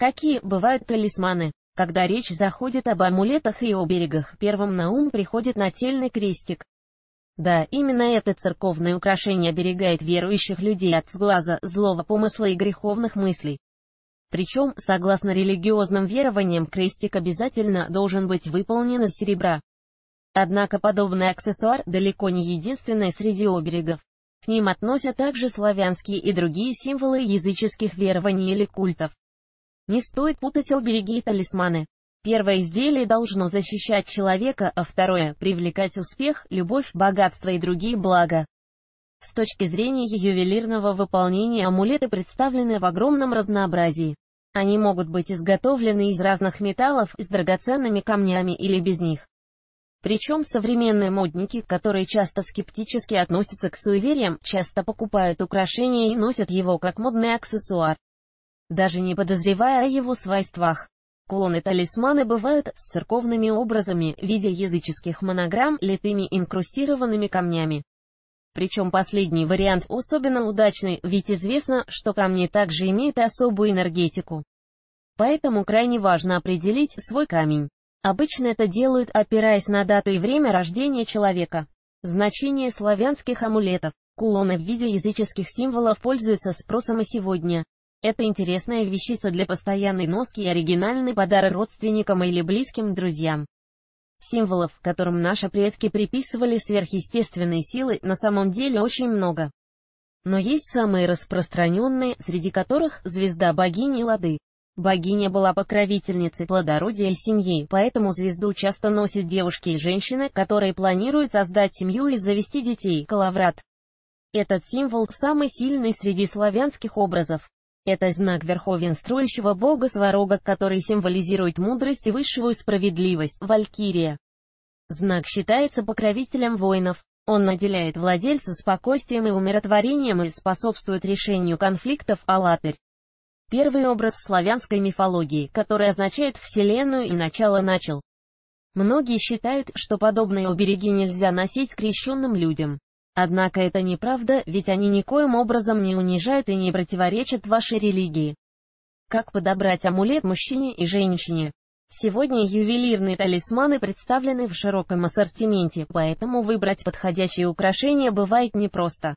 Какие бывают талисманы? Когда речь заходит об амулетах и оберегах, первым на ум приходит нательный крестик. Да, именно это церковное украшение оберегает верующих людей от сглаза, злого помысла и греховных мыслей. Причем, согласно религиозным верованиям, крестик обязательно должен быть выполнен из серебра. Однако подобный аксессуар далеко не единственный среди оберегов. К ним относят также славянские и другие символы языческих верований или культов. Не стоит путать обереги и талисманы. Первое изделие должно защищать человека, а второе – привлекать успех, любовь, богатство и другие блага. С точки зрения ювелирного выполнения амулеты представлены в огромном разнообразии. Они могут быть изготовлены из разных металлов, с драгоценными камнями или без них. Причем современные модники, которые часто скептически относятся к суевериям, часто покупают украшения и носят его как модный аксессуар даже не подозревая о его свойствах. Кулоны-талисманы бывают с церковными образами в виде языческих монограмм, литыми инкрустированными камнями. Причем последний вариант особенно удачный, ведь известно, что камни также имеют особую энергетику. Поэтому крайне важно определить свой камень. Обычно это делают, опираясь на дату и время рождения человека. Значение славянских амулетов. Кулоны в виде языческих символов пользуются спросом и сегодня. Это интересная вещица для постоянной носки и оригинальный подарок родственникам или близким друзьям. Символов, которым наши предки приписывали сверхъестественные силы, на самом деле очень много. Но есть самые распространенные, среди которых звезда богини Лады. Богиня была покровительницей плодородия и семьи, поэтому звезду часто носят девушки и женщины, которые планируют создать семью и завести детей. Калаврат. Этот символ самый сильный среди славянских образов. Это знак верховенствующего бога Сварога, который символизирует мудрость и высшую справедливость, Валькирия. Знак считается покровителем воинов. Он наделяет владельца спокойствием и умиротворением и способствует решению конфликтов «АллатРь». Первый образ в славянской мифологии, который означает «вселенную» и «начало начал». Многие считают, что подобные обереги нельзя носить крещенным людям. Однако это неправда, ведь они никоим образом не унижают и не противоречат вашей религии. Как подобрать амулет мужчине и женщине? Сегодня ювелирные талисманы представлены в широком ассортименте, поэтому выбрать подходящее украшение бывает непросто.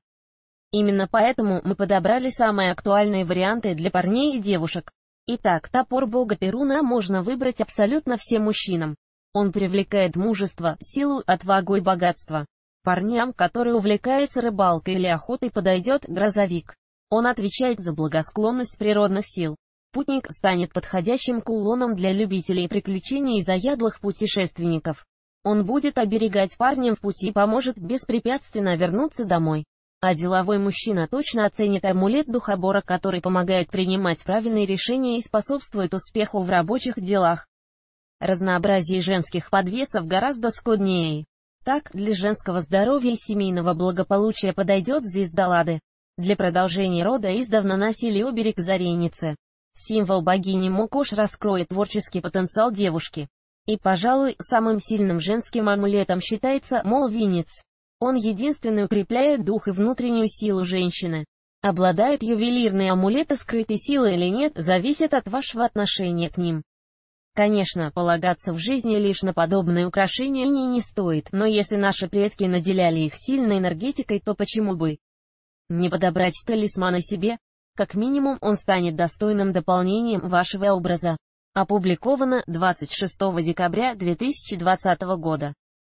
Именно поэтому мы подобрали самые актуальные варианты для парней и девушек. Итак, топор бога Перуна можно выбрать абсолютно всем мужчинам. Он привлекает мужество, силу, отвагу и богатство. Парням, которые увлекаются рыбалкой или охотой, подойдет грозовик. Он отвечает за благосклонность природных сил. Путник станет подходящим кулоном для любителей приключений и заядлых путешественников. Он будет оберегать парнем в пути и поможет беспрепятственно вернуться домой. А деловой мужчина точно оценит амулет духобора, который помогает принимать правильные решения и способствует успеху в рабочих делах. Разнообразие женских подвесов гораздо скуднее. Так, для женского здоровья и семейного благополучия подойдет звезда Лады. Для продолжения рода издавна носили оберег зареницы. Символ богини Мукош раскроет творческий потенциал девушки. И, пожалуй, самым сильным женским амулетом считается молвинец. Он единственный укрепляет дух и внутреннюю силу женщины. Обладают ювелирные амулеты скрытой силы или нет, зависит от вашего отношения к ним. Конечно, полагаться в жизни лишь на подобные украшения не, не стоит, но если наши предки наделяли их сильной энергетикой, то почему бы не подобрать талисмана себе? Как минимум он станет достойным дополнением вашего образа. Опубликовано 26 декабря 2020 года.